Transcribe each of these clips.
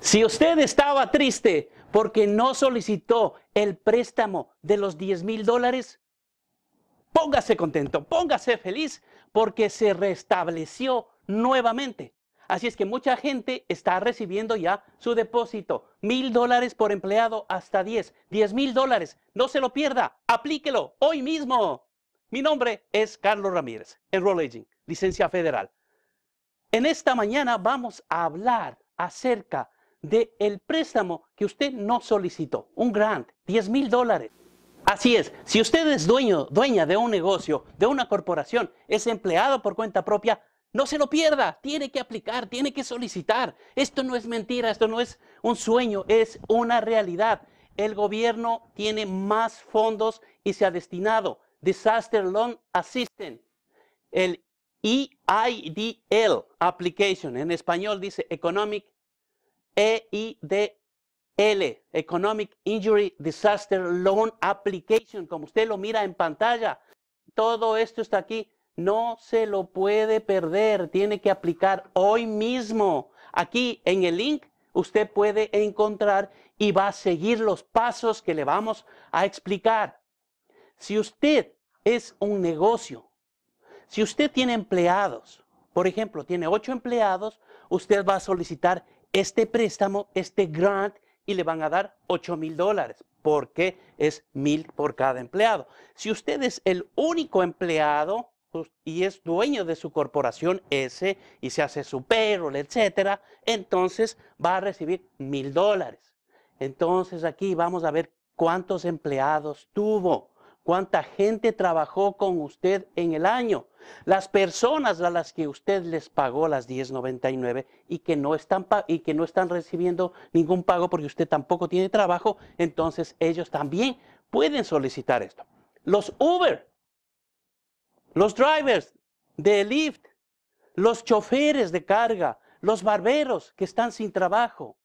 Si usted estaba triste porque no solicitó el préstamo de los 10 mil dólares, póngase contento, póngase feliz porque se restableció nuevamente. Así es que mucha gente está recibiendo ya su depósito. Mil dólares por empleado hasta 10. 10 mil dólares. No se lo pierda. Aplíquelo hoy mismo. Mi nombre es Carlos Ramírez, en Aging, licencia federal. En esta mañana vamos a hablar acerca de el préstamo que usted no solicitó, un grant, 10 mil dólares. Así es, si usted es dueño, dueña de un negocio, de una corporación, es empleado por cuenta propia, no se lo pierda, tiene que aplicar, tiene que solicitar. Esto no es mentira, esto no es un sueño, es una realidad. El gobierno tiene más fondos y se ha destinado Disaster Loan Assistance, el EIDL application, en español dice Economic EIDL, Economic Injury Disaster Loan Application, como usted lo mira en pantalla. Todo esto está aquí. No se lo puede perder, tiene que aplicar hoy mismo. Aquí en el link usted puede encontrar y va a seguir los pasos que le vamos a explicar. Si usted es un negocio, si usted tiene empleados, por ejemplo, tiene ocho empleados, usted va a solicitar este préstamo, este grant, y le van a dar 8 mil dólares, porque es mil por cada empleado. Si usted es el único empleado pues, y es dueño de su corporación S y se hace su payroll, etcétera, entonces va a recibir mil dólares. Entonces aquí vamos a ver cuántos empleados tuvo cuánta gente trabajó con usted en el año, las personas a las que usted les pagó las 10.99 y que no están y que no están recibiendo ningún pago porque usted tampoco tiene trabajo, entonces ellos también pueden solicitar esto. Los Uber, los drivers de Lyft, los choferes de carga, los barberos que están sin trabajo,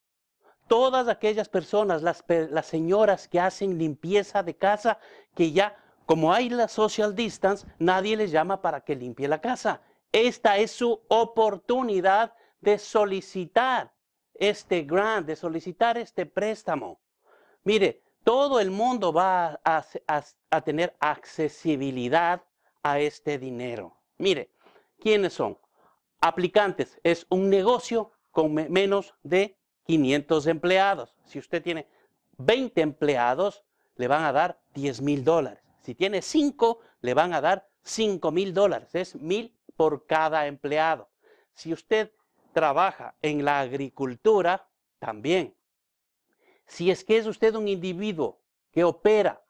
todas aquellas personas, las, señoras que hacen limpieza de casa, que ya como hay la social distance, nadie les llama para que limpie la casa. Esta es su oportunidad de solicitar este grant, de solicitar este préstamo. Mire, todo el mundo va a, tener accesibilidad a este dinero. Mire, ¿quiénes son? Aplicantes. Es un negocio con menos de 500 empleados. Si usted tiene 20 empleados, le van a dar 10 mil dólares. Si tiene 5, le van a dar 5 mil dólares. Es mil por cada empleado. Si usted trabaja en la agricultura, también. Si es que es usted un individuo que opera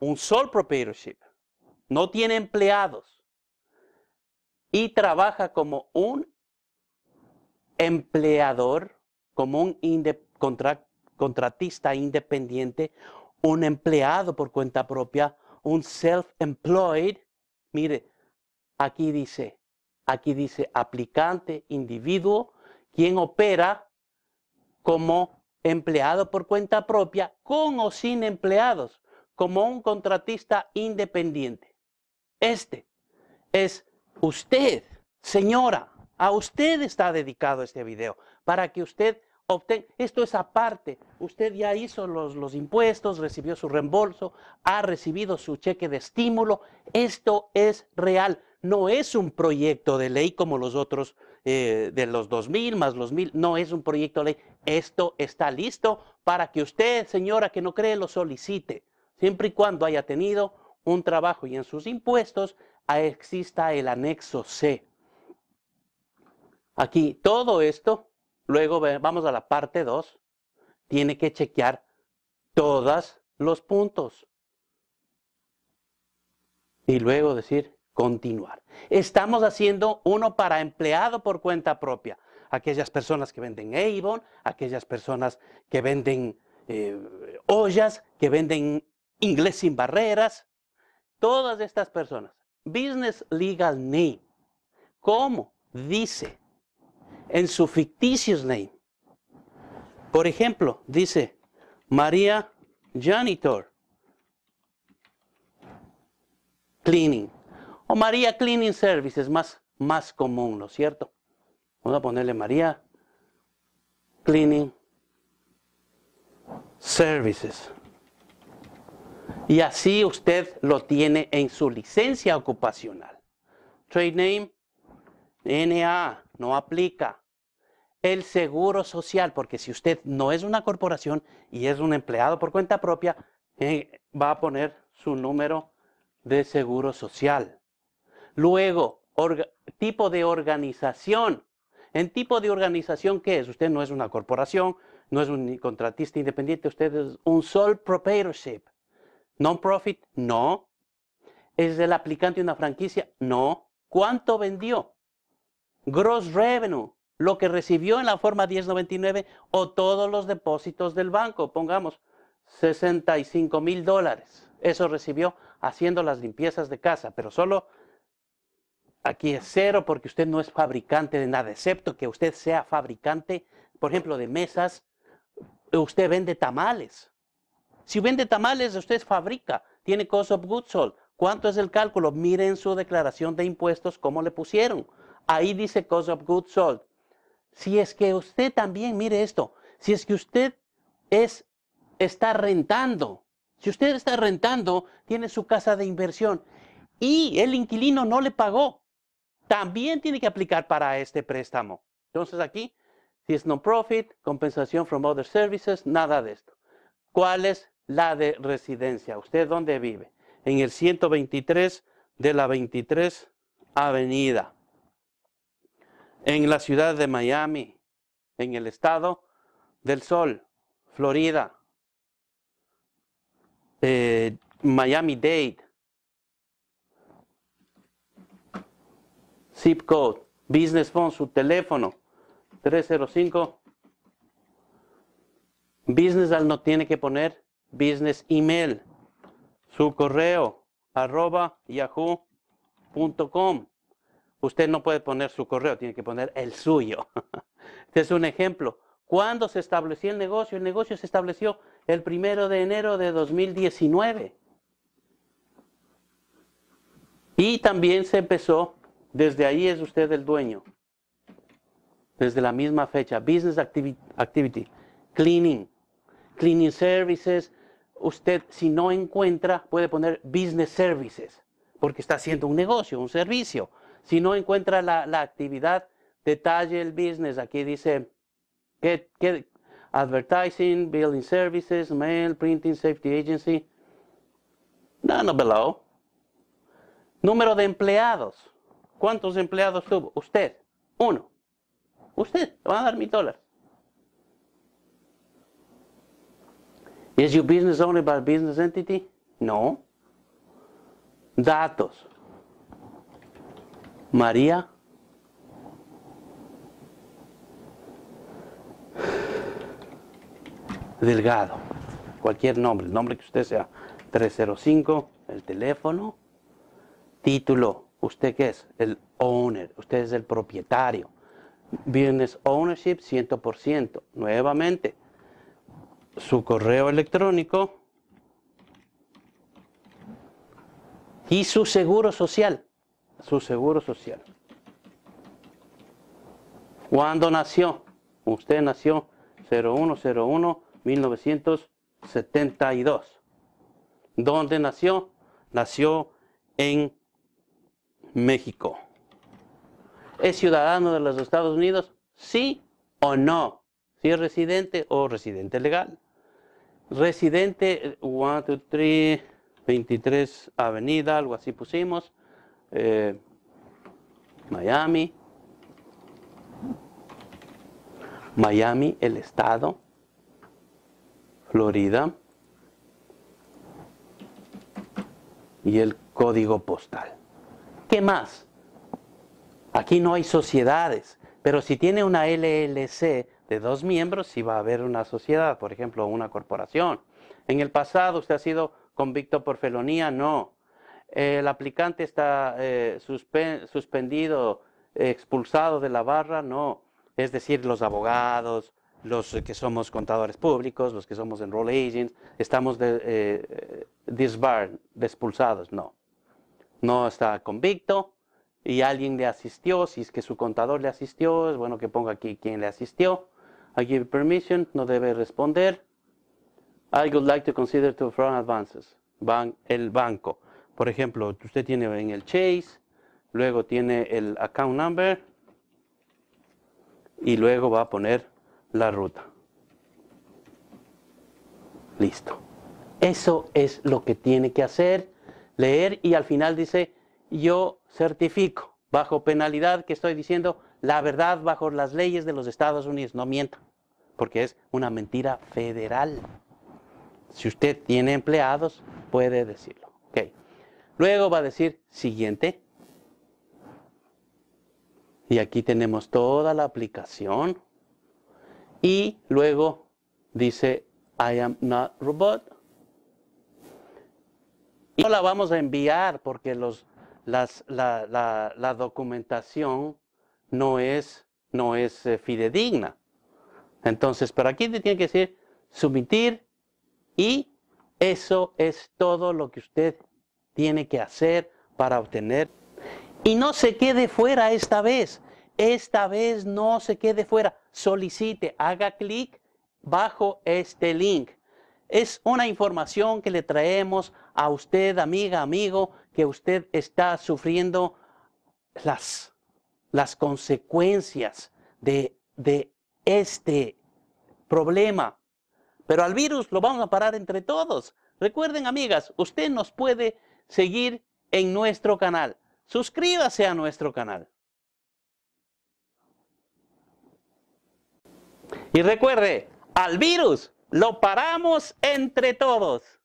un sole proprietorship, no tiene empleados y trabaja como un empleador, como un contratista independiente, un empleado por cuenta propia, un self-employed. Mire, aquí dice, aquí dice aplicante, individuo, quien opera como empleado por cuenta propia, con o sin empleados, como un contratista independiente. Este es usted, señora, a usted está dedicado este video, para que usted esto es aparte, usted ya hizo los, los impuestos, recibió su reembolso, ha recibido su cheque de estímulo, esto es real, no es un proyecto de ley como los otros eh, de los 2000 más los 1000, no es un proyecto de ley, esto está listo para que usted, señora que no cree, lo solicite, siempre y cuando haya tenido un trabajo y en sus impuestos ah, exista el anexo C. Aquí todo esto Luego vamos a la parte 2. Tiene que chequear todos los puntos. Y luego decir continuar. Estamos haciendo uno para empleado por cuenta propia. Aquellas personas que venden Avon, aquellas personas que venden eh, ollas, que venden inglés sin barreras. Todas estas personas. Business Legal Name. ¿Cómo? Dice en su fictitious name. Por ejemplo, dice María Janitor Cleaning o María Cleaning Services. más, más común, ¿no es cierto? Vamos a ponerle María Cleaning Services. Y así usted lo tiene en su licencia ocupacional. Trade name NA no aplica. El seguro social, porque si usted no es una corporación y es un empleado por cuenta propia, eh, va a poner su número de seguro social. Luego, tipo de organización. En tipo de organización, ¿qué es? Usted no es una corporación, no es un contratista independiente, usted es un sole proprietorship. Non-profit, no. ¿Es el aplicante de una franquicia? No. ¿Cuánto vendió? gross revenue, lo que recibió en la forma 1099 o todos los depósitos del banco, pongamos 65 mil dólares. Eso recibió haciendo las limpiezas de casa, pero solo aquí es cero porque usted no es fabricante de nada, excepto que usted sea fabricante, por ejemplo, de mesas, usted vende tamales. Si vende tamales, usted fabrica, tiene cost of goods sold. ¿Cuánto es el cálculo? Miren su declaración de impuestos, cómo le pusieron. Ahí dice cause of good sold. Si es que usted también, mire esto, si es que usted es, está rentando, si usted está rentando, tiene su casa de inversión y el inquilino no le pagó, también tiene que aplicar para este préstamo. Entonces aquí, si es non-profit, compensación from other services, nada de esto. ¿Cuál es la de residencia? ¿Usted dónde vive? En el 123 de la 23 Avenida en la ciudad de Miami, en el estado del sol, Florida, eh, Miami Dade, zip code, business phone, su teléfono, 305. Business al no tiene que poner business email, su correo, arroba yahoo.com. Usted no puede poner su correo, tiene que poner el suyo. Este es un ejemplo. ¿Cuándo se estableció el negocio? El negocio se estableció el primero de enero de 2019. Y también se empezó, desde ahí es usted el dueño. Desde la misma fecha, business activity, activity cleaning, cleaning services. Usted, si no encuentra, puede poner business services, porque está haciendo un negocio, un servicio. Si no encuentra la, actividad, detalle el business. Aquí dice, advertising, building services, mail, printing, safety agency. no below. Número de empleados. ¿Cuántos empleados tuvo? Usted. Uno. Usted. Le van a dar mil dólares. ¿Es your business only by business entity? No. Datos. María Delgado, cualquier nombre, el nombre que usted sea, 305, el teléfono, título, usted qué es, el owner, usted es el propietario, business ownership 100%, nuevamente, su correo electrónico y su seguro social su seguro social. ¿Cuándo nació? Usted nació 0101-1972. ¿Dónde nació? Nació en México. ¿Es ciudadano de los Estados Unidos? Sí o no. Si es residente o residente legal. Residente, 123 eh, 23 Avenida, algo así pusimos. Eh, Miami, Miami, el estado, Florida y el código postal. ¿Qué más? Aquí no hay sociedades, pero si tiene una LLC de dos miembros, sí va a haber una sociedad, por ejemplo, una corporación. En el pasado usted ha sido convicto por felonía, no el aplicante está eh, suspendido, expulsado de la barra, no. Es decir, los abogados, los que somos contadores públicos, los que somos enroll agents, estamos de, disbar, eh, disbarred, expulsados, no. No está convicto y alguien le asistió, si es que su contador le asistió, es bueno que ponga aquí quién le asistió. I give permission, no debe responder. I would like to consider to front advances. Ban el banco. Por ejemplo, usted tiene en el Chase, luego tiene el account number y luego va a poner la ruta. Listo. Eso es lo que tiene que hacer, leer y al final dice, yo certifico bajo penalidad que estoy diciendo la verdad bajo las leyes de los Estados Unidos. No mienta, porque es una mentira federal. Si usted tiene empleados, puede decirlo. Ok. Luego va a decir siguiente. Y aquí tenemos toda la aplicación. Y luego dice I am not robot. Y no la vamos a enviar porque los, la, documentación no es, no es eh, fidedigna. Entonces, pero aquí tiene que decir submitir y eso es todo lo que usted tiene que hacer para obtener. Y no se quede fuera esta vez. Esta vez no se quede fuera. Solicite, haga clic bajo este link. Es una información que le traemos a usted, amiga, amigo, que usted está sufriendo las, las consecuencias de, de este problema. Pero al virus lo vamos a parar entre todos. Recuerden, amigas, usted nos puede seguir en nuestro canal. Suscríbase a nuestro canal. Y recuerde, al virus lo paramos entre todos.